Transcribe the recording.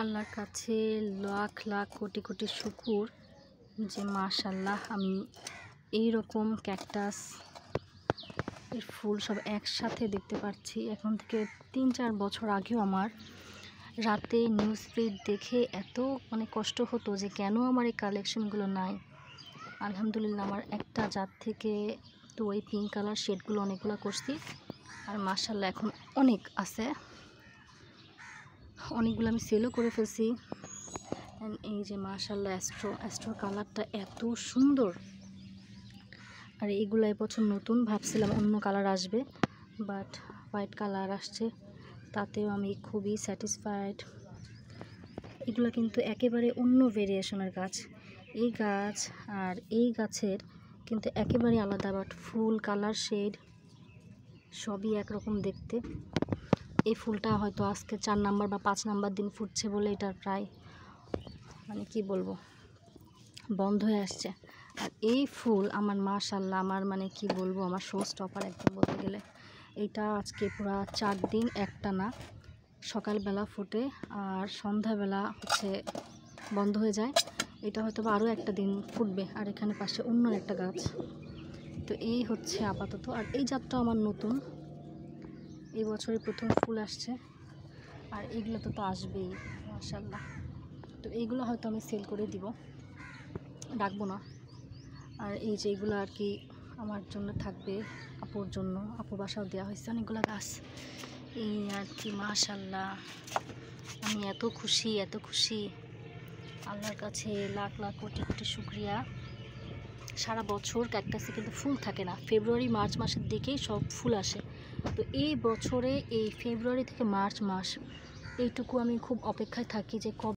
আল্লাহর কাছে লাখ লাখ কোটি কোটি শুকুর যে মাশাল্লাহ আমি এই রকম ক্যাকটাস এর ফুল সব একসাথে দেখতে পাচ্ছি এখন থেকে তিন চার বছর আগেও আমার রাতে নিউজ ফিড দেখে এত মানে কষ্ট হতো যে কেন আমার এই কালেকশনগুলো নাই আলহামদুলিল্লাহ আমার একটা জাত থেকে তো ওই পিঙ্ক কালার শেডগুলো অনেকগুলো করছি আর মার্শাল্লাহ এখন অনেক আছে অনেকগুলো আমি সেলও করে ফেলছি এই যে মার্শাল্লা অ্যাস্ট্রো অ্যাস্ট্রোর কালারটা এত সুন্দর আর এইগুলো এবছর নতুন ভাবছিলাম অন্য কালার আসবে বাট হোয়াইট কালার আসছে তাতেও আমি খুবই স্যাটিসফাইড এগুলো কিন্তু একেবারে অন্য ভেরিয়েশনের গাছ এই গাছ আর এই গাছের কিন্তু একেবারে আলাদা বাট ফুল কালার শেড সবই একরকম দেখতে এই ফুলটা হয়তো আজকে চার নাম্বার বা পাঁচ নাম্বার দিন ফুটছে বলে এটার প্রায় মানে কি বলবো বন্ধ হয়ে আসছে আর এই ফুল আমার মাশাল্লাহ আমার মানে কি বলবো আমার শো স্টপার একদম বলতে গেলে এইটা আজকে পুরা চার দিন একটা না সকালবেলা ফুটে আর সন্ধ্যাবেলা হচ্ছে বন্ধ হয়ে যায় এটা হয়তো আরও একটা দিন ফুটবে আর এখানে পাশে অন্য একটা গাছ তো এই হচ্ছে আপাতত আর এই জাতটা আমার নতুন এই বছরে প্রথম ফুল আসছে আর এগুলো তো তো আসবেই মাসাল্লাহ তো এইগুলো হয়তো আমি সেল করে দিব ডাকবো না আর এই যে এইগুলো আর কি আমার জন্য থাকবে আপুর জন্য আপুর বাসাও দেওয়া হয়েছে অনেকগুলো গাছ এই আর কি মাসাল্লাহ আমি এত খুশি এত খুশি আল্লাহর কাছে লাখ লাখ কোটি কোটি শুক্রিয়া সারা বছর ক্যাকটাসে কিন্তু ফুল থাকে না ফেব্রুয়ারি মার্চ মাসের দিকেই সব ফুল আসে তো এই বছরে এই ফেব্রুয়ারি থেকে মার্চ মাস এইটুকু আমি খুব অপেক্ষায় থাকি যে কবে